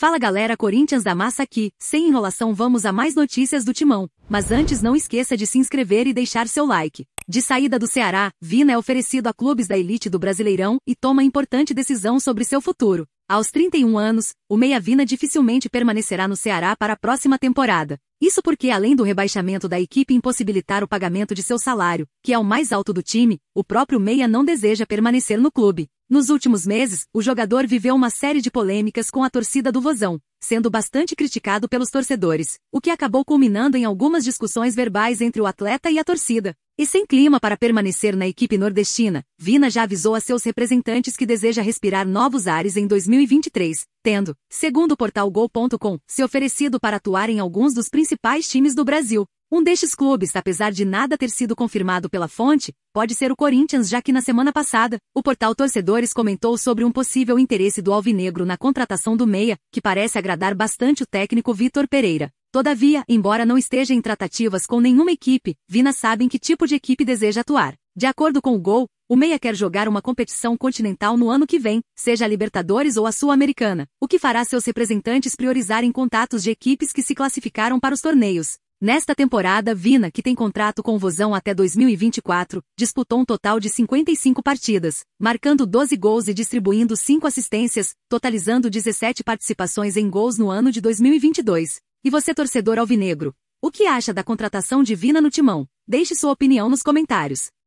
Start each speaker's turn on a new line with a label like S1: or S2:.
S1: Fala galera Corinthians da Massa aqui, sem enrolação vamos a mais notícias do Timão, mas antes não esqueça de se inscrever e deixar seu like. De saída do Ceará, Vina é oferecido a clubes da elite do Brasileirão e toma importante decisão sobre seu futuro. Aos 31 anos, o Meia Vina dificilmente permanecerá no Ceará para a próxima temporada. Isso porque, além do rebaixamento da equipe impossibilitar o pagamento de seu salário, que é o mais alto do time, o próprio Meia não deseja permanecer no clube. Nos últimos meses, o jogador viveu uma série de polêmicas com a torcida do Vozão, sendo bastante criticado pelos torcedores, o que acabou culminando em algumas discussões verbais entre o atleta e a torcida. E sem clima para permanecer na equipe nordestina, Vina já avisou a seus representantes que deseja respirar novos ares em 2023, tendo, segundo o portal Gol.com, se oferecido para atuar em alguns dos principais times do Brasil, um destes clubes, apesar de nada ter sido confirmado pela fonte, pode ser o Corinthians, já que na semana passada, o portal Torcedores comentou sobre um possível interesse do Alvinegro na contratação do Meia, que parece agradar bastante o técnico Vitor Pereira. Todavia, embora não esteja em tratativas com nenhuma equipe, Vina sabe em que tipo de equipe deseja atuar. De acordo com o Gol, o Meia quer jogar uma competição continental no ano que vem, seja a Libertadores ou a Sul-Americana, o que fará seus representantes priorizarem contatos de equipes que se classificaram para os torneios. Nesta temporada, Vina, que tem contrato com o Vozão até 2024, disputou um total de 55 partidas, marcando 12 gols e distribuindo 5 assistências, totalizando 17 participações em gols no ano de 2022. E você, torcedor alvinegro, o que acha da contratação de Vina no timão? Deixe sua opinião nos comentários.